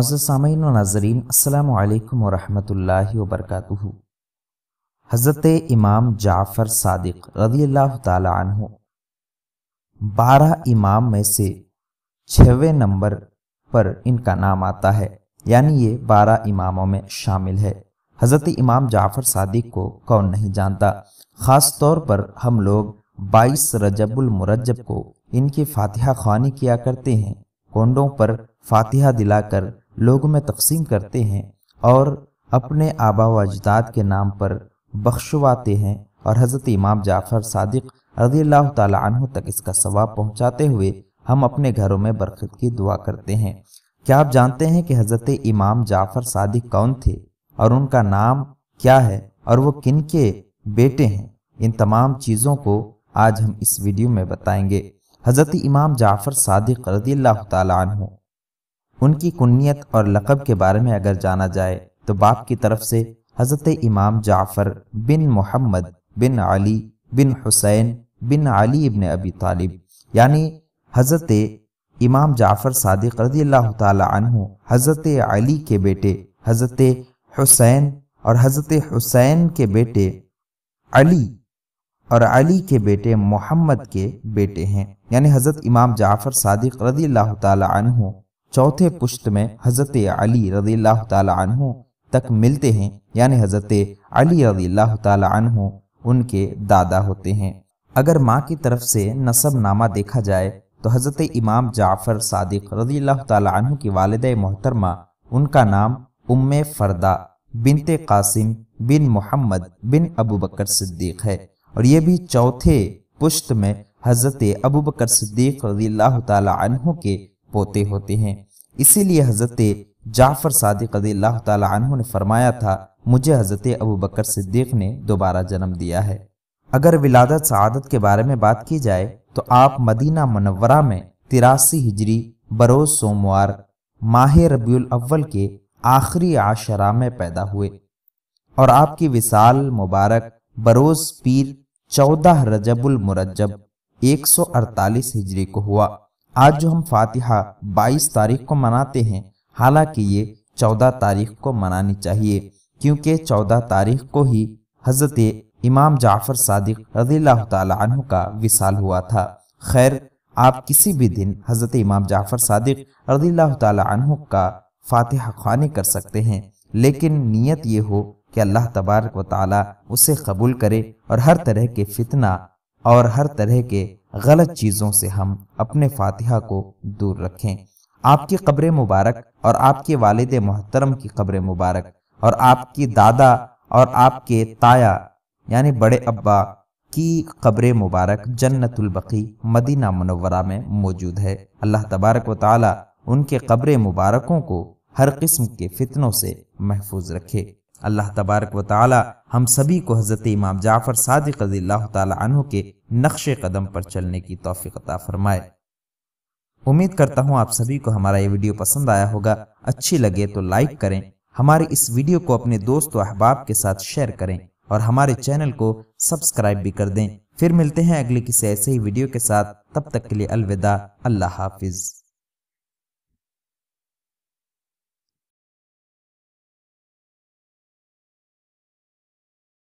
معزز سامعین و ناظرین السلام علیکم ورحمۃ اللہ وبرکاتہ حضرت امام جعفر صادق رضی اللہ تعالی عنہ بارہ امام میں سے چھویں نمبر پر ان کا نام آتا ہے یعنی یہ بارہ اماموں میں شامل ہے حضرت امام جعفر صادق کو کون نہیں جانتا خاص طور پر ہم لوگ بائیس رجب المرجب کو ان کی فاتحہ خوانی کیا کرتے ہیں کونڈوں پر فاتحہ دلا کر لوگوں میں تقسیم کرتے ہیں اور اپنے آبا و اجداد کے نام پر بخشواتے ہیں اور حضرت امام جعفر صادق رضی اللہ تعالیٰ عنہ تک اس کا ثواب پہنچاتے ہوئے ہم اپنے گھروں میں برکت کی دعا کرتے ہیں کیا آپ جانتے ہیں کہ حضرت امام جعفر صادق کون تھے اور ان کا نام کیا ہے اور وہ کن کے بیٹے ہیں ان تمام چیزوں کو آج ہم اس ویڈیو میں بتائیں گے حضرت امام جعفر صادق رضی اللہ تعالیٰ عنہ ان کی کنیت اور لقب کے بارے میں اگر جانا جائے تو باپ کی طرف سے حضرت امام جعفر بن محمد بن علی بن حسین بن علی ابن ابی طالب یعنی حضرت امام جعفر صادق رضی اللہ تعالی عنہ حضرت علی کے بیٹے حضرت حسین اور حضرت حسین کے بیٹے علی اور علی کے بیٹے محمد کے بیٹے ہیں یعنی حضرت امام جعفر صادق رضی اللہ تعالی عنہ چوتھے پشت میں حضرت علی رضی اللہ تعالی عنہ تک ملتے ہیں یعنی حضرت علی رضی اللہ تعالی عنہ ان کے دادا ہوتے ہیں اگر ماں کی طرف سے نصب نامہ دیکھا جائے تو حضرت امام جعفر صادق رضی اللہ تعالی عنہ کی والدہ محترمہ ان کا نام ام فردہ بنت قاسم بن محمد بن ابو بکر صدیق ہے اور یہ بھی چوتھے پشت میں حضرت ابو بکر صدیق رضی اللہ تعالی عنہ کے پوتے ہوتے ہیں اسی لیے حضرت جعفر صادق رضی اللہ تعالی عنہ نے فرمایا تھا مجھے حضرت ابو بکر صدیق نے دوبارہ جنم دیا ہے اگر ولادت سعادت کے بارے میں بات کی جائے تو آپ مدینہ منورہ میں تراسی ہجری بروز سوموار ماہ ربیع الاول کے آخری عاشرہ میں پیدا ہوئے اور آپ کی وصال مبارک بروز پیر چودہ رجب المرجب ایک سو اڑتالیس ہجری کو ہوا آج جو ہم فاتحہ بائیس تاریخ کو مناتے ہیں حالانکہ یہ چودہ تاریخ کو منانی چاہیے کیونکہ چودہ تاریخ کو ہی حضرت امام جعفر صادق رضی اللہ تعالی عنہ کا وصال ہوا تھا خیر آپ کسی بھی دن حضرت امام جعفر صادق رضی اللہ تعالی عنہ کا فاتحہ خوانی کر سکتے ہیں لیکن نیت یہ ہو کہ اللہ تبارک و تعالی اسے قبول کرے اور ہر طرح کے فتنہ اور ہر طرح کے غلط چیزوں سے ہم اپنے فاتحہ کو دور رکھیں آپ کی قبر مبارک اور آپ کے والد محترم کی قبر مبارک اور آپ کی دادا اور آپ کے تایا یعنی بڑے ابا کی قبر مبارک جنت البقی مدینہ منورہ میں موجود ہے اللہ تبارک و تعالی ان کے قبر مبارکوں کو ہر قسم کے فتنوں سے محفوظ رکھے اللہ تبارک و تعالی ہم سبھی کو حضرت امام جعفر صادق رضی اللہ تعالی عنہ کے نقش قدم پر چلنے کی توفیق عطا فرمائے امید کرتا ہوں آپ سبھی کو ہمارا یہ ویڈیو پسند آیا ہوگا اچھی لگے تو لائک کریں ہمارے اس ویڈیو کو اپنے دوست و احباب کے ساتھ شیئر کریں اور ہمارے چینل کو سبسکرائب بھی کر دیں پھر ملتے ہیں اگلے کسی ایسے ہی ویڈیو کے ساتھ تب تک کے لیے الوداع اللہ حافظ